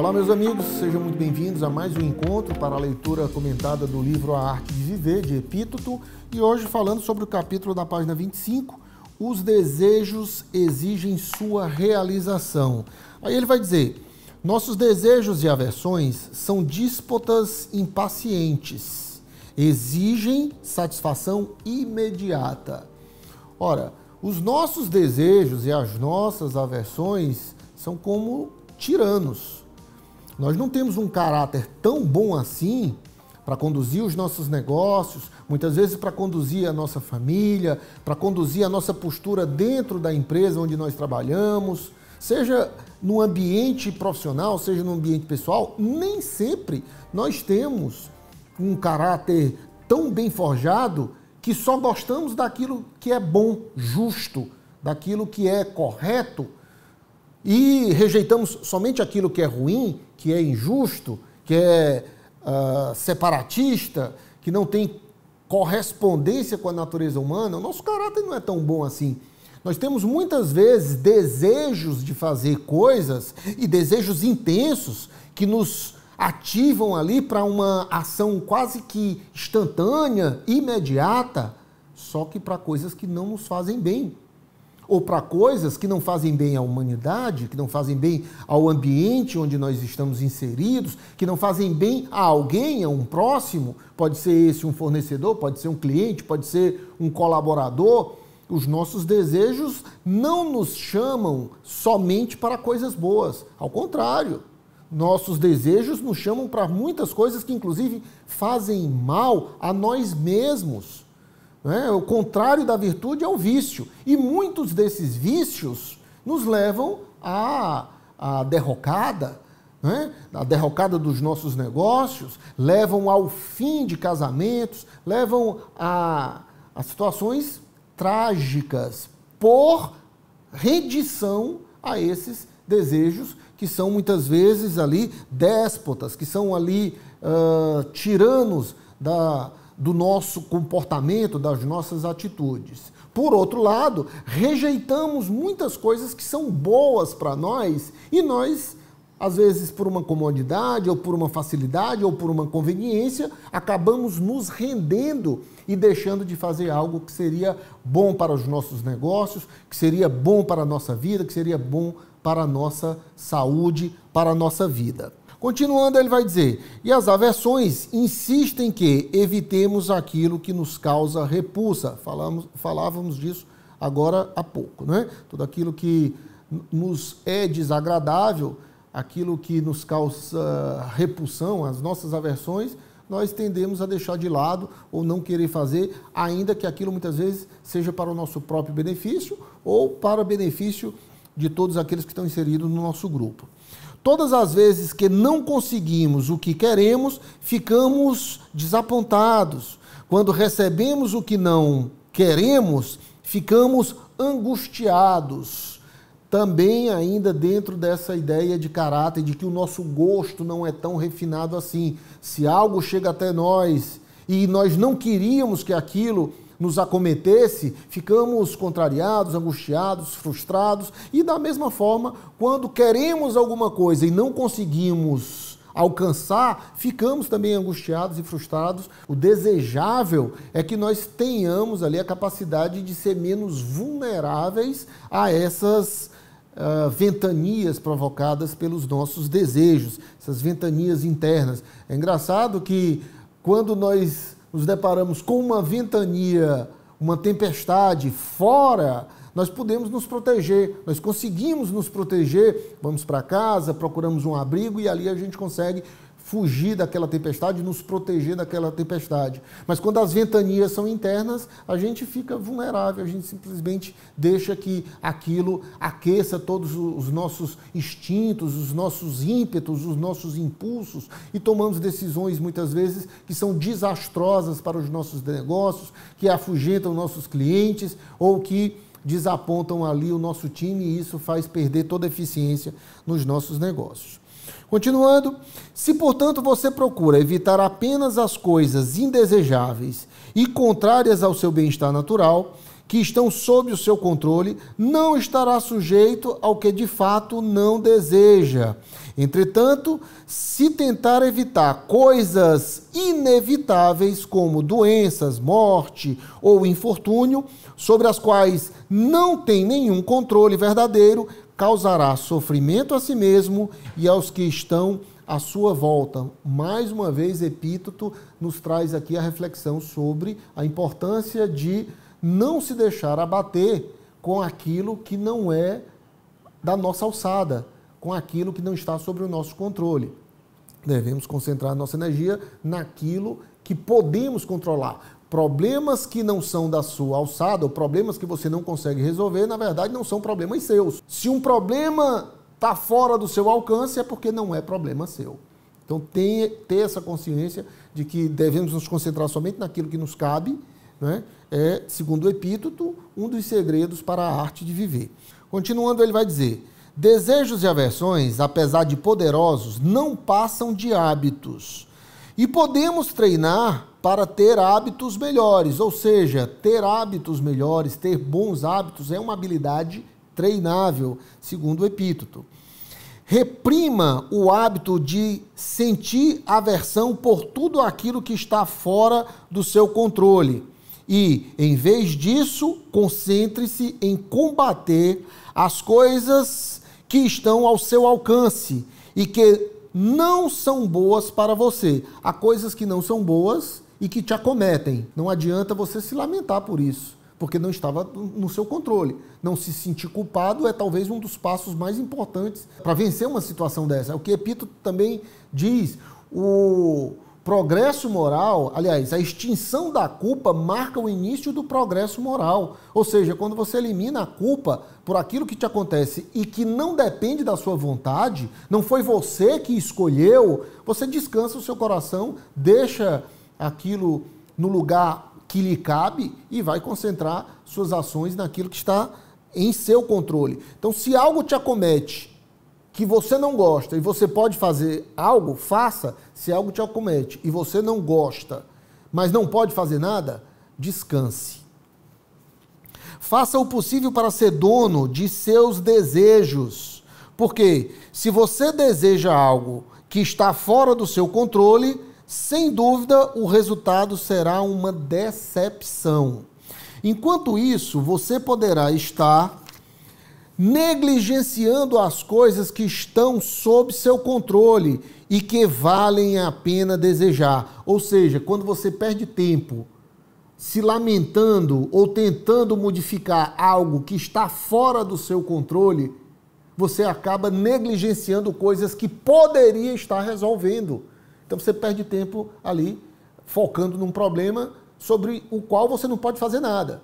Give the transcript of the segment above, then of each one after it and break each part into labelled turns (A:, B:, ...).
A: Olá, meus amigos, sejam muito bem-vindos a mais um encontro para a leitura comentada do livro A Arte de Viver, de Epíteto, e hoje falando sobre o capítulo da página 25, Os Desejos Exigem Sua Realização. Aí ele vai dizer: Nossos desejos e aversões são díspotas impacientes, exigem satisfação imediata. Ora, os nossos desejos e as nossas aversões são como tiranos nós não temos um caráter tão bom assim para conduzir os nossos negócios, muitas vezes para conduzir a nossa família, para conduzir a nossa postura dentro da empresa onde nós trabalhamos, seja no ambiente profissional, seja no ambiente pessoal, nem sempre nós temos um caráter tão bem forjado que só gostamos daquilo que é bom, justo, daquilo que é correto e rejeitamos somente aquilo que é ruim, que é injusto, que é uh, separatista, que não tem correspondência com a natureza humana, o nosso caráter não é tão bom assim. Nós temos muitas vezes desejos de fazer coisas e desejos intensos que nos ativam ali para uma ação quase que instantânea, imediata, só que para coisas que não nos fazem bem ou para coisas que não fazem bem à humanidade, que não fazem bem ao ambiente onde nós estamos inseridos, que não fazem bem a alguém, a um próximo, pode ser esse um fornecedor, pode ser um cliente, pode ser um colaborador. Os nossos desejos não nos chamam somente para coisas boas, ao contrário. Nossos desejos nos chamam para muitas coisas que, inclusive, fazem mal a nós mesmos. Né? O contrário da virtude é o vício. E muitos desses vícios nos levam à, à derrocada, né? a derrocada dos nossos negócios, levam ao fim de casamentos, levam a, a situações trágicas por redição a esses desejos que são muitas vezes ali déspotas, que são ali uh, tiranos da, do nosso comportamento, das nossas atitudes. Por outro lado, rejeitamos muitas coisas que são boas para nós e nós, às vezes por uma comodidade, ou por uma facilidade, ou por uma conveniência, acabamos nos rendendo e deixando de fazer algo que seria bom para os nossos negócios, que seria bom para a nossa vida, que seria bom para a nossa saúde, para a nossa vida. Continuando, ele vai dizer: e as aversões insistem que evitemos aquilo que nos causa repulsa. Falamos, falávamos disso agora há pouco, né? Tudo aquilo que nos é desagradável, aquilo que nos causa repulsão, as nossas aversões, nós tendemos a deixar de lado ou não querer fazer, ainda que aquilo muitas vezes seja para o nosso próprio benefício ou para benefício de todos aqueles que estão inseridos no nosso grupo. Todas as vezes que não conseguimos o que queremos, ficamos desapontados. Quando recebemos o que não queremos, ficamos angustiados. Também, ainda dentro dessa ideia de caráter, de que o nosso gosto não é tão refinado assim. Se algo chega até nós e nós não queríamos que aquilo nos acometesse, ficamos contrariados, angustiados, frustrados. E da mesma forma, quando queremos alguma coisa e não conseguimos alcançar, ficamos também angustiados e frustrados. O desejável é que nós tenhamos ali a capacidade de ser menos vulneráveis a essas Uh, ventanias provocadas pelos nossos desejos, essas ventanias internas. É engraçado que quando nós nos deparamos com uma ventania, uma tempestade fora, nós podemos nos proteger, nós conseguimos nos proteger, vamos para casa, procuramos um abrigo e ali a gente consegue fugir daquela tempestade, nos proteger daquela tempestade. Mas quando as ventanias são internas, a gente fica vulnerável, a gente simplesmente deixa que aquilo aqueça todos os nossos instintos, os nossos ímpetos, os nossos impulsos e tomamos decisões muitas vezes que são desastrosas para os nossos negócios, que afugentam nossos clientes ou que desapontam ali o nosso time e isso faz perder toda a eficiência nos nossos negócios. Continuando, se portanto você procura evitar apenas as coisas indesejáveis e contrárias ao seu bem-estar natural, que estão sob o seu controle, não estará sujeito ao que de fato não deseja. Entretanto, se tentar evitar coisas inevitáveis, como doenças, morte ou infortúnio, sobre as quais não tem nenhum controle verdadeiro, causará sofrimento a si mesmo e aos que estão à sua volta. Mais uma vez, Epíteto nos traz aqui a reflexão sobre a importância de não se deixar abater com aquilo que não é da nossa alçada, com aquilo que não está sobre o nosso controle. Devemos concentrar nossa energia naquilo que podemos controlar problemas que não são da sua alçada, ou problemas que você não consegue resolver, na verdade não são problemas seus. Se um problema está fora do seu alcance, é porque não é problema seu. Então, tenha, ter essa consciência de que devemos nos concentrar somente naquilo que nos cabe, né? é, segundo o Epíteto, um dos segredos para a arte de viver. Continuando, ele vai dizer: desejos e aversões, apesar de poderosos, não passam de hábitos. E podemos treinar para ter hábitos melhores. Ou seja, ter hábitos melhores, ter bons hábitos é uma habilidade treinável, segundo o Epíteto. Reprima o hábito de sentir aversão por tudo aquilo que está fora do seu controle. E, em vez disso, concentre-se em combater as coisas que estão ao seu alcance e que não são boas para você. Há coisas que não são boas e que te acometem. Não adianta você se lamentar por isso, porque não estava no seu controle. Não se sentir culpado é talvez um dos passos mais importantes para vencer uma situação dessa. É o que Epíteto também diz, o progresso moral, aliás, a extinção da culpa marca o início do progresso moral. Ou seja, quando você elimina a culpa por aquilo que te acontece e que não depende da sua vontade, não foi você que escolheu, você descansa o seu coração, deixa aquilo no lugar que lhe cabe e vai concentrar suas ações naquilo que está em seu controle. Então, se algo te acomete que você não gosta e você pode fazer algo, faça. Se algo te acomete e você não gosta, mas não pode fazer nada, descanse. Faça o possível para ser dono de seus desejos. Porque se você deseja algo que está fora do seu controle, sem dúvida, o resultado será uma decepção. Enquanto isso, você poderá estar negligenciando as coisas que estão sob seu controle e que valem a pena desejar. Ou seja, quando você perde tempo se lamentando ou tentando modificar algo que está fora do seu controle, você acaba negligenciando coisas que poderia estar resolvendo. Então você perde tempo ali focando num problema sobre o qual você não pode fazer nada.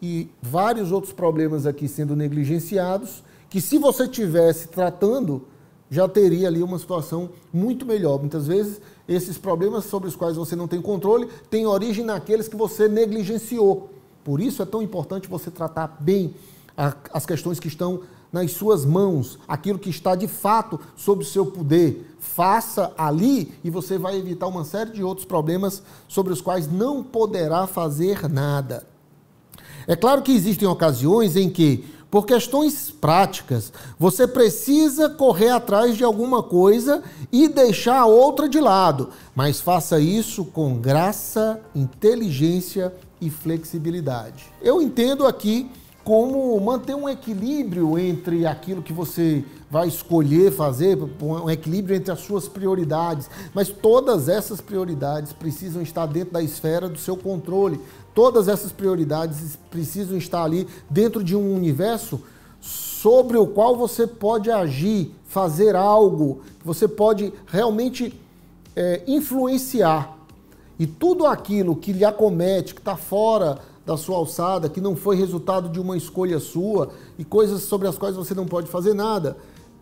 A: E vários outros problemas aqui sendo negligenciados, que se você tivesse tratando, já teria ali uma situação muito melhor. Muitas vezes esses problemas sobre os quais você não tem controle têm origem naqueles que você negligenciou. Por isso é tão importante você tratar bem as questões que estão nas suas mãos aquilo que está de fato sob o seu poder. Faça ali e você vai evitar uma série de outros problemas sobre os quais não poderá fazer nada. É claro que existem ocasiões em que, por questões práticas, você precisa correr atrás de alguma coisa e deixar a outra de lado, mas faça isso com graça, inteligência e flexibilidade. Eu entendo aqui como manter um equilíbrio entre aquilo que você vai escolher fazer, um equilíbrio entre as suas prioridades. Mas todas essas prioridades precisam estar dentro da esfera do seu controle. Todas essas prioridades precisam estar ali dentro de um universo sobre o qual você pode agir, fazer algo, você pode realmente é, influenciar. E tudo aquilo que lhe acomete, que está fora da sua alçada, que não foi resultado de uma escolha sua e coisas sobre as quais você não pode fazer nada.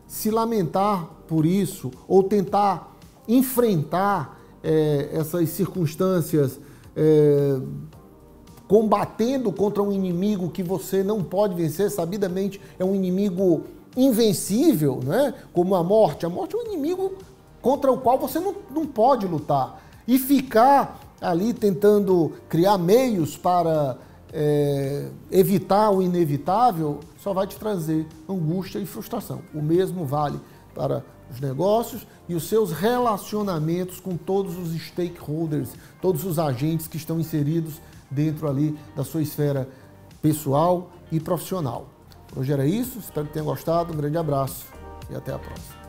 A: Se lamentar por isso ou tentar enfrentar é, essas circunstâncias é, combatendo contra um inimigo que você não pode vencer, sabidamente é um inimigo invencível, né? como a morte. A morte é um inimigo contra o qual você não, não pode lutar. E ficar ali tentando criar meios para é, evitar o inevitável, só vai te trazer angústia e frustração. O mesmo vale para os negócios e os seus relacionamentos com todos os stakeholders, todos os agentes que estão inseridos dentro ali da sua esfera pessoal e profissional. Hoje então, era isso, espero que tenham gostado, um grande abraço e até a próxima.